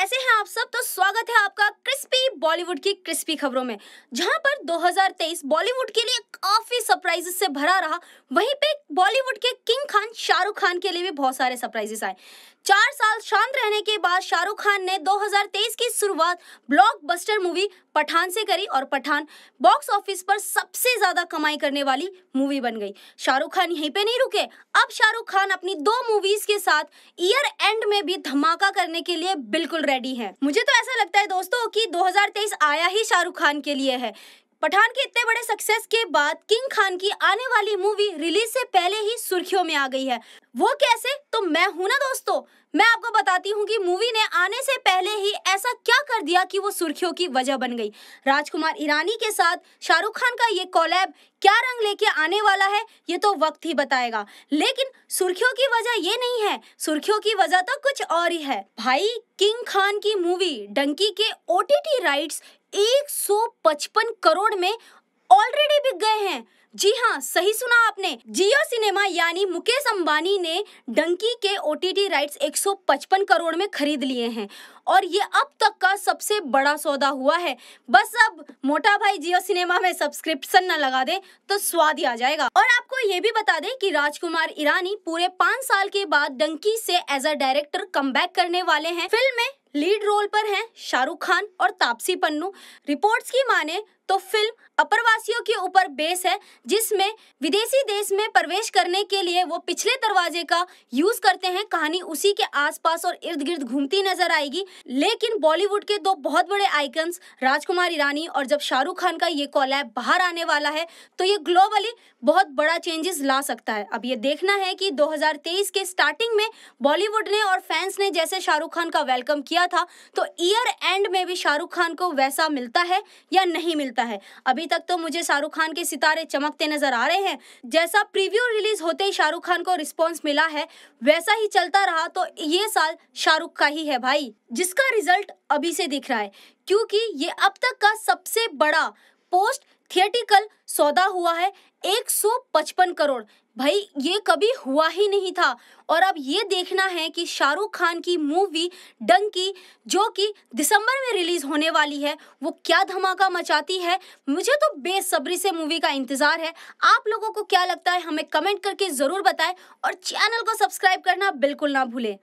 कैसे हैं आप सब तो स्वागत है आपका क्रिस्पी बॉलीवुड की क्रिस्पी खबरों में जहां पर 2023 बॉलीवुड के लिए काफी सरप्राइजेस से भरा रहा वहीं पे बॉलीवुड शाहरुख खान के लिए भी बहुत सारे सरप्राइजेस आए चार साल शांत रहने के बाद शाहरुख खान ने 2023 की शुरुआत ब्लॉकबस्टर मूवी पठान से करी और पठान बॉक्स ऑफिस पर सबसे ज्यादा कमाई करने वाली मूवी बन गई शाहरुख खान यहीं पे नहीं रुके अब शाहरुख खान अपनी दो मूवीज के साथ ईयर एंड में भी धमाका करने के लिए बिल्कुल रेडी है मुझे तो ऐसा लगता है दोस्तों की दो आया ही शाहरुख खान के लिए है पठान के इतने बड़े सक्सेस के बाद किंग खान की आने वाली मूवी रिलीज से पहले ही सुर्खियों में आ गई है वो कैसे तो मैं हूं ना दोस्तों मैं आपको बताती हूँ कि मूवी ने आने से पहले ही ऐसा क्या कर दिया कि वो सुर्खियों की वजह बन गई राजकुमार ईरानी के साथ शाहरुख खान का ये कॉलैब क्या रंग लेके आने वाला है ये तो वक्त ही बताएगा लेकिन सुर्खियों की वजह ये नहीं है सुर्खियों की वजह तो कुछ और ही है भाई किंग खान की मूवी डंकी के ओटीटी राइट्स 155 करोड़ में ऑलरेडी बिक गए हैं जी हाँ सही सुना आपने जियो सिनेमा यानी मुकेश अंबानी ने डंकी के ओ राइट्स 155 करोड़ में खरीद लिए हैं और ये अब तक का सबसे बड़ा सौदा हुआ है बस अब मोटा भाई जियो सिनेमा में सब्सक्रिप्शन न लगा दे तो स्वाद ही आ जाएगा और आपको ये भी बता दें कि राजकुमार ईरानी पूरे पाँच साल के बाद डंकी से एज अ डायरेक्टर कम करने वाले हैं फिल्म में लीड रोल पर हैं शाहरुख खान और तापसी पन्नू रिपोर्ट्स की माने तो फिल्म अप्रवासियों के ऊपर बेस है जिसमें विदेशी देश में प्रवेश करने के लिए वो पिछले दरवाजे का यूज करते हैं कहानी उसी के आसपास और इर्द गिर्द घूमती नजर आएगी लेकिन बॉलीवुड के दो बहुत बड़े आइकन्स राजकुमार ईरानी और जब शाहरुख खान का ये कॉलैब बाहर आने वाला है तो ये ग्लोबली बहुत बड़ा चेंजेस ला सकता है अब ये देखना है कि 2023 के स्टार्टिंग में बॉलीवुड ने और फैंस ने जैसे शाहरुख खान का वेलकम किया था तो ईयर एंड में भी शाहरुख खान को वैसा मिलता है या नहीं मिलता सकता है अभी तक तो मुझे शाहरुख खान के सितारे चमकते नजर आ रहे हैं जैसा प्रीव्यू रिलीज होते ही शाहरुख खान को रिस्पॉन्स मिला है वैसा ही चलता रहा तो ये साल शाहरुख का ही है भाई जिसका रिजल्ट अभी से दिख रहा है क्योंकि ये अब तक का सबसे बड़ा पोस्ट थिएटिकल सौदा हुआ है 155 करोड़ भाई ये कभी हुआ ही नहीं था और अब ये देखना है कि शाहरुख खान की मूवी डंकी जो कि दिसंबर में रिलीज होने वाली है वो क्या धमाका मचाती है मुझे तो बेसब्री से मूवी का इंतज़ार है आप लोगों को क्या लगता है हमें कमेंट करके ज़रूर बताएं और चैनल को सब्सक्राइब करना बिल्कुल ना भूलें